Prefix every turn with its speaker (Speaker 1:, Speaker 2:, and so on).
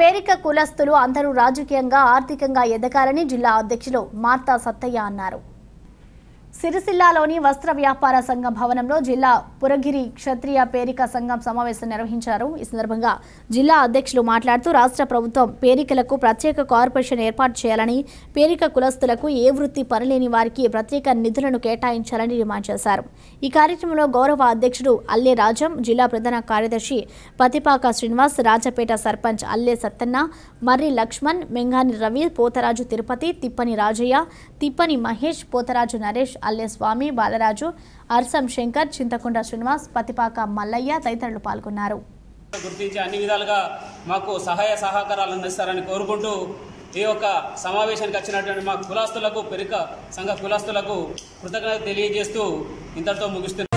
Speaker 1: పేరిక కులస్తులు అందరూ రాజకీయంగా ఆర్థికంగా ఎదగాలని జిల్లా అధ్యక్షులు మార్తా సత్తయ్య అన్నారు సిరిసిల్లాలోని వస్త్ర వ్యాపార సంఘం భవనంలో జిల్లా పురగిరి క్షత్రియ పేరిక సంఘం సమావేశం నిర్వహించారు ఈ సందర్భంగా జిల్లా అధ్యక్షులు మాట్లాడుతూ రాష్ట్ర ప్రభుత్వం పేరికలకు ప్రత్యేక కార్పొరేషన్ ఏర్పాటు చేయాలని పేరిక కులస్తులకు ఏ వృత్తి పనిలేని వారికి ప్రత్యేక నిధులను కేటాయించాలని డిమాండ్ చేశారు ఈ కార్యక్రమంలో గౌరవ అధ్యక్షుడు అల్లే రాజం జిల్లా ప్రధాన కార్యదర్శి పతిపాక శ్రీనివాస్ రాజపేట సర్పంచ్ అల్లే సత్తన్న మర్రి లక్ష్మణ్ మెంగాని రవి పోతరాజు తిరుపతి తిప్పని రాజయ్య తిప్పని మహేష్ పోతరాజు నరేష్ అల్లెస్వామి బాలరాజు అర్సం శంకర్ చింతకొండ శ్రీనివాస్ పతిపాక మల్లయ్య తదితరులు పాల్గొన్నారు
Speaker 2: గుర్తించి అన్ని విధాలుగా మాకు సహాయ సహకారాలు అందిస్తారని కోరుకుంటూ ఈ యొక్క సమావేశానికి వచ్చినటువంటి మా కులాస్తులకు పెరిక సంఘ కులాస్తులకు కృతజ్ఞత తెలియజేస్తూ ఇంతటితో ముగిస్తున్నారు